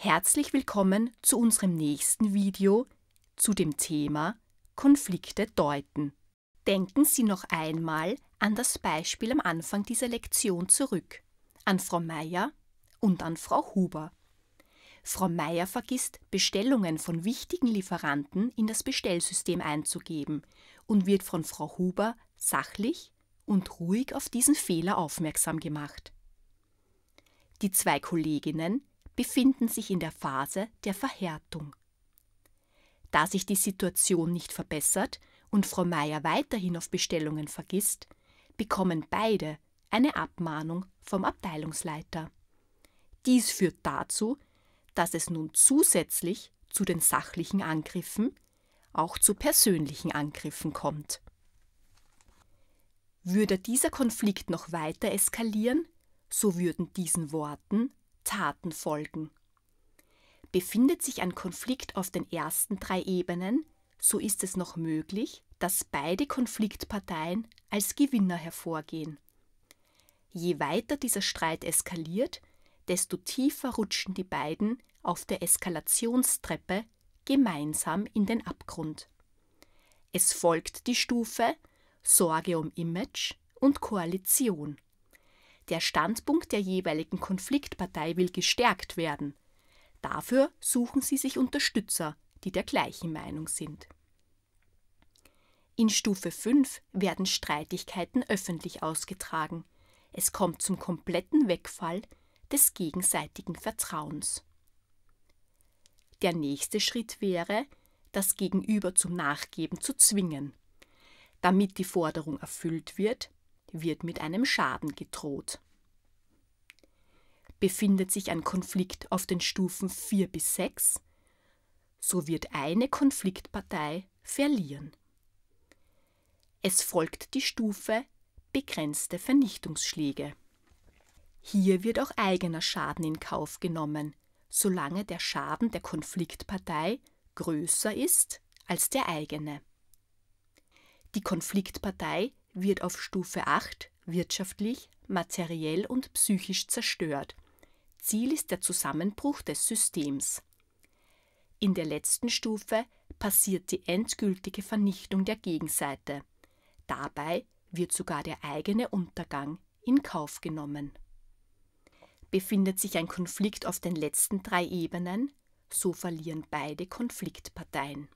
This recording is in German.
Herzlich willkommen zu unserem nächsten Video zu dem Thema Konflikte deuten. Denken Sie noch einmal an das Beispiel am Anfang dieser Lektion zurück, an Frau Meier und an Frau Huber. Frau Meier vergisst, Bestellungen von wichtigen Lieferanten in das Bestellsystem einzugeben und wird von Frau Huber sachlich und ruhig auf diesen Fehler aufmerksam gemacht. Die zwei Kolleginnen befinden sich in der Phase der Verhärtung. Da sich die Situation nicht verbessert und Frau Meier weiterhin auf Bestellungen vergisst, bekommen beide eine Abmahnung vom Abteilungsleiter. Dies führt dazu, dass es nun zusätzlich zu den sachlichen Angriffen auch zu persönlichen Angriffen kommt. Würde dieser Konflikt noch weiter eskalieren, so würden diesen Worten Taten folgen. Befindet sich ein Konflikt auf den ersten drei Ebenen, so ist es noch möglich, dass beide Konfliktparteien als Gewinner hervorgehen. Je weiter dieser Streit eskaliert, desto tiefer rutschen die beiden auf der Eskalationstreppe gemeinsam in den Abgrund. Es folgt die Stufe Sorge um Image und Koalition. Der Standpunkt der jeweiligen Konfliktpartei will gestärkt werden. Dafür suchen sie sich Unterstützer, die der gleichen Meinung sind. In Stufe 5 werden Streitigkeiten öffentlich ausgetragen. Es kommt zum kompletten Wegfall des gegenseitigen Vertrauens. Der nächste Schritt wäre, das Gegenüber zum Nachgeben zu zwingen. Damit die Forderung erfüllt wird, wird mit einem Schaden gedroht. Befindet sich ein Konflikt auf den Stufen 4 bis 6, so wird eine Konfliktpartei verlieren. Es folgt die Stufe begrenzte Vernichtungsschläge. Hier wird auch eigener Schaden in Kauf genommen, solange der Schaden der Konfliktpartei größer ist als der eigene. Die Konfliktpartei wird auf Stufe 8 wirtschaftlich, materiell und psychisch zerstört. Ziel ist der Zusammenbruch des Systems. In der letzten Stufe passiert die endgültige Vernichtung der Gegenseite. Dabei wird sogar der eigene Untergang in Kauf genommen. Befindet sich ein Konflikt auf den letzten drei Ebenen, so verlieren beide Konfliktparteien.